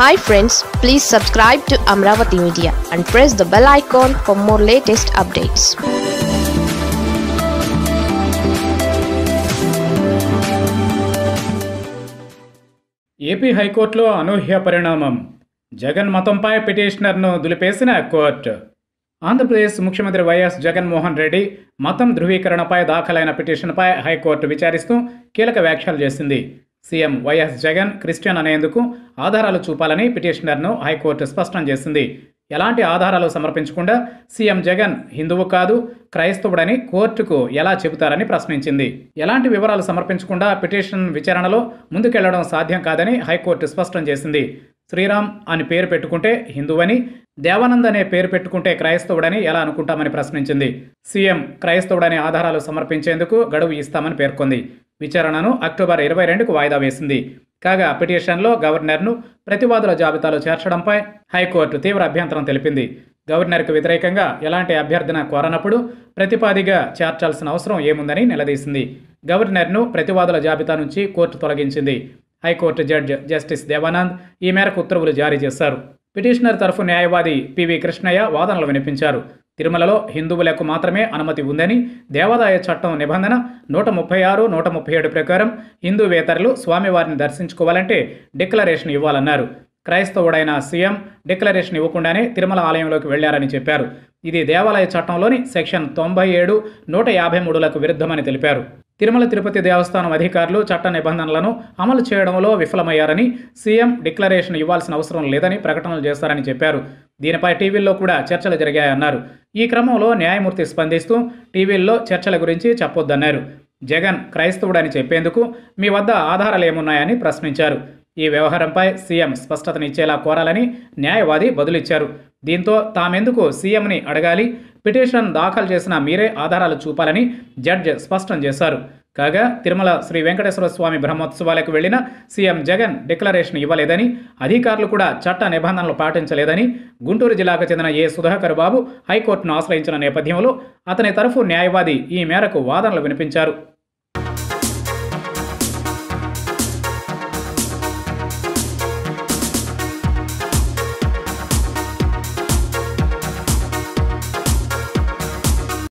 hi friends please subscribe to Amaravati media and press the bell icon for more latest updates AP హైకోర్టులో అనూహ్య పరిణామం జగన్ మతంపై పిటిషనర్ను దులిపేసిన కోర్టు ఆంధ్రప్రదేశ్ ముఖ్యమంత్రి వైఎస్ జగన్మోహన్ రెడ్డి మతం ధృవీకరణపై దాఖలైన పిటిషన్పై హైకోర్టు విచారిస్తూ కీలక వ్యాఖ్యలు చేసింది సీఎం వైఎస్ జగన్ క్రిస్టియన్ అనేందుకు ఆధారాలు చూపాలని పిటిషనర్ను హైకోర్టు స్పష్టం చేసింది ఎలాంటి ఆధారాలు సమర్పించకుండా సీఎం జగన్ హిందువు కాదు క్రైస్తవుడని కోర్టుకు ఎలా చెబుతారని ప్రశ్నించింది ఎలాంటి వివరాలు సమర్పించకుండా పిటిషన్ విచారణలో ముందుకెళ్లడం సాధ్యం కాదని హైకోర్టు స్పష్టం చేసింది శ్రీరామ్ అని పేరు పెట్టుకుంటే హిందువని దేవానంద్ అనే పేరు పెట్టుకుంటే క్రైస్తవుడని ఎలా అనుకుంటామని ప్రశ్నించింది సీఎం క్రైస్తవుడని ఆధారాలు సమర్పించేందుకు గడువు ఇస్తామని పేర్కొంది విచారణను అక్టోబర్ ఇరవై రెండుకు వాయిదా వేసింది కాగా పిటిషన్లో గవర్నర్ను ప్రతివాదుల జాబితాలో చేర్చడంపై హైకోర్టు తీవ్ర అభ్యంతరం తెలిపింది గవర్నర్కు వ్యతిరేకంగా ఎలాంటి అభ్యర్థన కోరనప్పుడు ప్రతిపాదిగా చేర్చాల్సిన అవసరం ఏముందని నిలదీసింది గవర్నర్ను ప్రతివాదుల జాబితా నుంచి కోర్టు తొలగించింది హైకోర్టు జడ్జ్ జస్టిస్ దేవానంద్ ఈ మేరకు ఉత్తర్వులు జారీ చేశారు పిటిషనర్ తరఫు న్యాయవాది పివి కృష్ణయ్య వాదనలు వినిపించారు తిరుమలలో హిందువులకు మాత్రమే అనుమతి ఉందని దేవాదాయ చట్టం నిబంధన నూట ముప్పై ఆరు నూట ముప్పై ఏడు ప్రకారం హిందూవేతరులు స్వామివారిని దర్శించుకోవాలంటే డిక్లరేషన్ ఇవ్వాలన్నారు క్రైస్తవుడైన సీఎం డిక్లరేషన్ ఇవ్వకుండానే తిరుమల ఆలయంలోకి వెళ్లారని చెప్పారు ఇది దేవాలయ చట్టంలోని సెక్షన్ తొంభై ఏడు నూట యాభై మూడులకు విరుద్ధమని తెలిపారు తిరుమల తిరుపతి దేవస్థానం అధికారులు చట్ట నిబంధనలను అమలు చేయడంలో విఫలమయ్యారని సీఎం డిక్లరేషన్ ఇవ్వాల్సిన అవసరం లేదని ప్రకటనలు చేస్తారని చెప్పారు దీనిపై టీవీల్లో కూడా చర్చలు జరిగాయన్నారు ఈ క్రమంలో న్యాయమూర్తి స్పందిస్తూ టీవీల్లో చర్చల గురించి చెప్పొద్దన్నారు జగన్ క్రైస్తవుడని చెప్పేందుకు మీ వద్ద ఆధారాలు ఏమున్నాయని ప్రశ్నించారు ఈ వ్యవహారంపై సీఎం స్పష్టతనిచ్చేలా కోరాలని న్యాయవాది బదులిచ్చారు దీంతో తామెందుకు సీఎంని అడగాలి పిటిషన్ దాఖలు చేసిన మీరే ఆధారాలు చూపాలని జడ్జ్ స్పష్టం చేశారు కాగా తిరుమల శ్రీ వెంకటేశ్వర స్వామి బ్రహ్మోత్సవాలకు వెళ్లిన సీఎం జగన్ డిక్లరేషన్ ఇవ్వలేదని అధికారులు కూడా చట్ట నిబంధనలు పాటించలేదని గుంటూరు జిల్లాకు చెందిన ఏ సుధాకర్ బాబు హైకోర్టును ఆశ్రయించిన నేపథ్యంలో అతని తరఫు న్యాయవాది ఈ మేరకు వాదనలు వినిపించారు